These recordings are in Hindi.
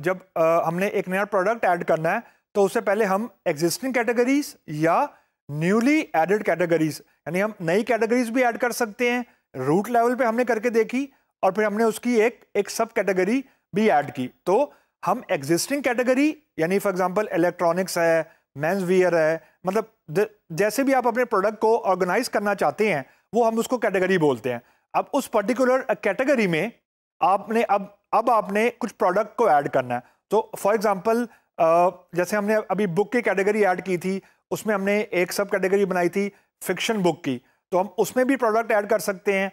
जब आ, हमने एक नया प्रोडक्ट ऐड करना है तो उससे पहले हम एग्जिस्टिंग कैटेगरीज या न्यूली एडेड कैटेगरीज यानी हम नई कैटेगरीज भी ऐड कर सकते हैं रूट लेवल पे हमने करके देखी और फिर हमने उसकी एक एक सब कैटेगरी भी ऐड की तो हम एग्जिस्टिंग कैटेगरी यानी फॉर एग्जांपल इलेक्ट्रॉनिक्स है मेंस वियर है मतलब जैसे भी आप अपने प्रोडक्ट को ऑर्गेनाइज करना चाहते हैं वो हम उसको कैटेगरी बोलते हैं अब उस पर्टिकुलर कैटेगरी में आपने अब अब आपने कुछ प्रोडक्ट को ऐड करना है तो फॉर एग्जांपल जैसे हमने अभी बुक की कैटेगरी ऐड की थी उसमें हमने एक सब कैटेगरी बनाई थी फिक्शन बुक की तो हम उसमें भी प्रोडक्ट ऐड कर सकते हैं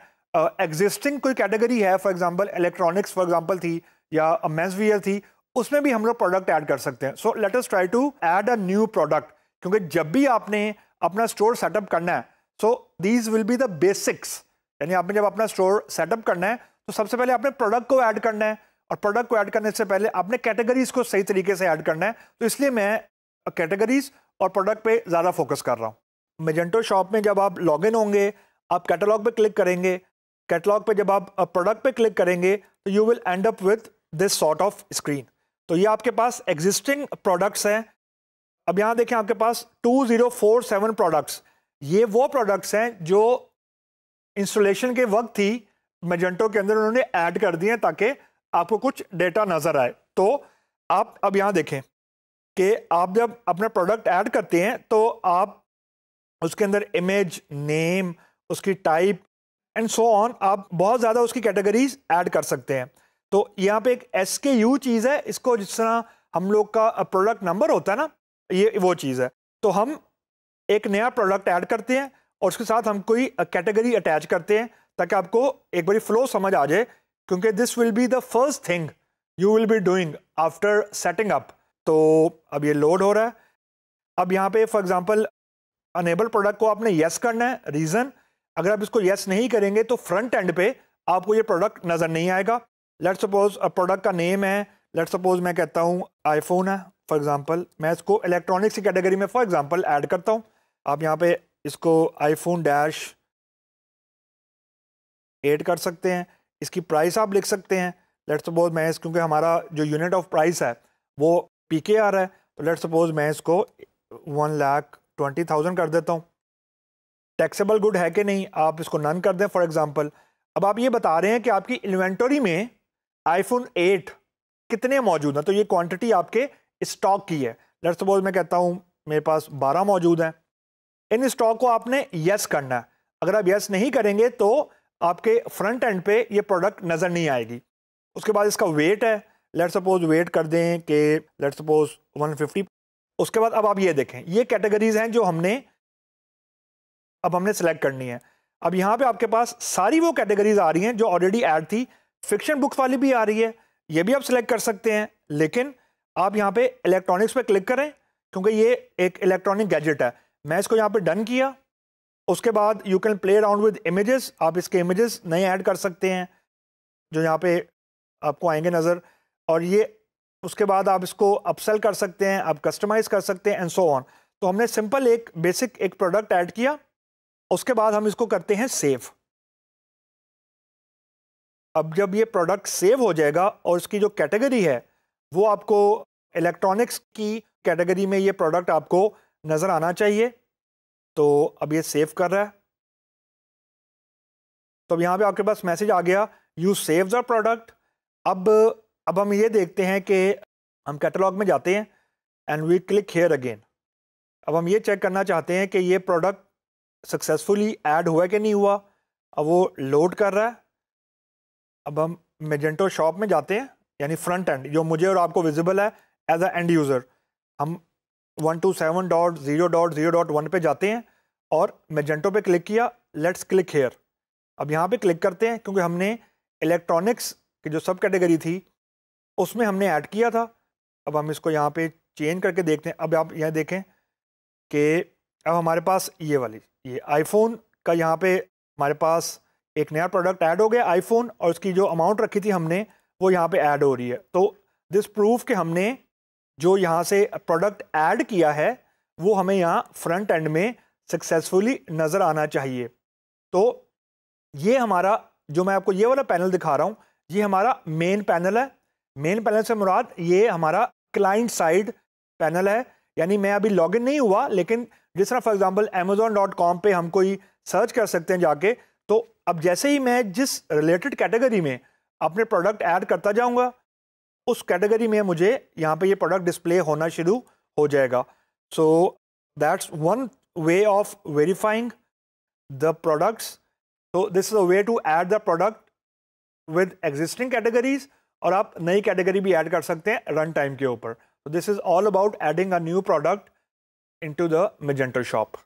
एग्जिस्टिंग कोई कैटेगरी है for example electronics for example थी या मेंस वियर थी उसमें भी हम लोग प्रोडक्ट ऐड कर सकते हैं so let us try to add a new product क्योंकि जब भी आपने अपना स्टोर सेटअप करना है so these will be the basics यानी आपने जब अपना स्टोर सेटअप करना है तो सबसे पहले आपने प्रोडक्ट को ऐड करना है और प्रोडक्ट को ऐड करने से पहले आपने कैटेगरीज को सही तरीके से ऐड करना है तो इसलिए मैं कैटेगरीज और प्रोडक्ट पे ज़्यादा फोकस कर रहा हूँ मेजेंटो शॉप में जब आप लॉग इन होंगे आप कैटलॉग पे क्लिक करेंगे कैटलॉग पे जब आप प्रोडक्ट uh, पे क्लिक करेंगे तो you will end up with this sort of screen तो ये आपके पास एग्जिस्टिंग प्रोडक्ट्स हैं अब यहाँ देखें आपके पास सेवन प्रोडक्ट्स ये वो प्रोडक्ट्स हैं जो इंस्टॉलेशन के वक्त थी मेजेंटो के अंदर उन्होंने ऐड कर दिए ताकि आपको कुछ डेटा नज़र आए तो आप अब यहाँ देखें कि आप जब अपना प्रोडक्ट ऐड करते हैं तो आप उसके अंदर इमेज नेम उसकी टाइप एंड सो ऑन आप बहुत ज़्यादा उसकी कैटेगरीज ऐड कर सकते हैं तो यहाँ पे एक एस के यू चीज़ है इसको जिस तरह हम लोग का प्रोडक्ट नंबर होता है ना ये वो चीज़ है तो हम एक नया प्रोडक्ट ऐड करते हैं और उसके साथ हम कोई कैटेगरी अटैच करते हैं ताकि आपको एक बारी फ्लो समझ आ जाए क्योंकि this will be the first thing you will be doing after setting up तो अब ये लोड हो रहा है अब यहाँ पे फॉर एग्जांपल अनेबल प्रोडक्ट को आपने येस करना है रीज़न अगर आप इसको येस नहीं करेंगे तो फ्रंट एंड पे आपको ये प्रोडक्ट नज़र नहीं आएगा लेट सपोज प्रोडक्ट का नेम है लेट सपोज मैं कहता हूँ आईफोन है फॉर एग्जाम्पल मैं इसको इलेक्ट्रॉनिक्स की कैटेगरी में फॉर एग्जाम्पल ऐड करता हूँ आप यहाँ पे इसको आईफोन डैश ऐड कर सकते हैं इसकी प्राइस आप लिख सकते हैं लेट सपोज मैं इस क्योंकि हमारा जो यूनिट ऑफ प्राइस है वो पी के आर है तो लेट सपोज मैं इसको वन लाख ट्वेंटी थाउजेंड कर देता हूँ टैक्सेबल गुड है कि नहीं आप इसको नन कर दें फॉर एग्ज़ाम्पल अब आप ये बता रहे हैं कि आपकी इन्वेंटरी में आईफोन एट कितने मौजूद हैं तो ये क्वान्टिटी आपके स्टॉक की है लेट सपोज मैं कहता हूँ मेरे पास बारह मौजूद हैं इन स्टॉक को आपने यस करना है अगर आप यस नहीं करेंगे तो आपके फ्रंट एंड पे ये प्रोडक्ट नज़र नहीं आएगी उसके बाद इसका वेट है लेट सपोज वेट कर दें कि लेट सपोज 150 उसके बाद अब आप ये देखें ये कैटेगरीज हैं जो हमने अब हमने सेलेक्ट करनी है अब यहाँ पे आपके पास सारी वो कैटेगरीज आ रही हैं जो ऑलरेडी ऐड थी फिक्शन बुक्स वाली भी आ रही है ये भी आप सेलेक्ट कर सकते हैं लेकिन आप यहाँ पर इलेक्ट्रॉनिक्स पर क्लिक करें क्योंकि ये एक इलेक्ट्रॉनिक गैजेट है मैं इसको यहाँ पर डन किया उसके बाद you can play around with images आप इसके इमेजेस नए ऐड कर सकते हैं जो यहाँ पे आपको आएंगे नज़र और ये उसके बाद आप इसको अपसेल कर सकते हैं आप कस्टमाइज़ कर सकते हैं एंड सो ऑन तो हमने सिंपल एक बेसिक एक प्रोडक्ट ऐड किया उसके बाद हम इसको करते हैं सेव अब जब ये प्रोडक्ट सेव हो जाएगा और इसकी जो कैटेगरी है वो आपको इलेक्ट्रॉनिक्स की कैटेगरी में ये प्रोडक्ट आपको नज़र आना चाहिए तो अब ये सेव कर रहा है तो अब यहाँ पर आपके पास मैसेज आ गया यू सेव द प्रोडक्ट अब अब हम ये देखते हैं कि हम कैटलॉग में जाते हैं and we click here again अब हम ये चेक करना चाहते हैं कि ये प्रोडक्ट सक्सेसफुली ऐड हुआ कि नहीं हुआ अब वो लोड कर रहा है अब हम मेजेंटो शॉप में जाते हैं यानी फ्रंट एंड जो मुझे और आपको विजिबल है एज अ एंड यूज़र हम one two seven dot zero dot zero dot one पे जाते हैं और मेजेंटो पे क्लिक किया लेट्स क्लिक हेयर अब यहाँ पे क्लिक करते हैं क्योंकि हमने इलेक्ट्रॉनिक्स की जो सब कैटेगरी थी उसमें हमने ऐड किया था अब हम इसको यहाँ पे चेंज करके देखते हैं अब आप यह देखें कि अब हमारे पास ये वाली ये आईफोन का यहाँ पे हमारे पास एक नया प्रोडक्ट ऐड हो गया आईफोन और उसकी जो अमाउंट रखी थी हमने वो यहाँ पे ऐड हो रही है तो दिस प्रूफ कि हमने जो यहाँ से प्रोडक्ट ऐड किया है वो हमें यहाँ फ्रंट एंड में सक्सेसफुली नज़र आना चाहिए तो ये हमारा जो मैं आपको ये वाला पैनल दिखा रहा हूँ ये हमारा मेन पैनल है मेन पैनल से मुराद ये हमारा क्लाइंट साइड पैनल है यानी मैं अभी लॉगिन नहीं हुआ लेकिन जिस तरह for example Amazon dot com पर हम कोई सर्च कर सकते हैं जाके तो अब जैसे ही मैं जिस रिलेटेड कैटेगरी में अपने प्रोडक्ट ऐड करता जाऊंगा उस कैटेगरी में मुझे यहाँ पे ये प्रोडक्ट डिस्प्ले होना शुरू हो जाएगा so that's one way of verifying the products तो this is a way to add the product with existing categories और आप नई कैटेगरी भी ऐड कर सकते हैं रन टाइम के ऊपर this is all about adding a new product into the Magento shop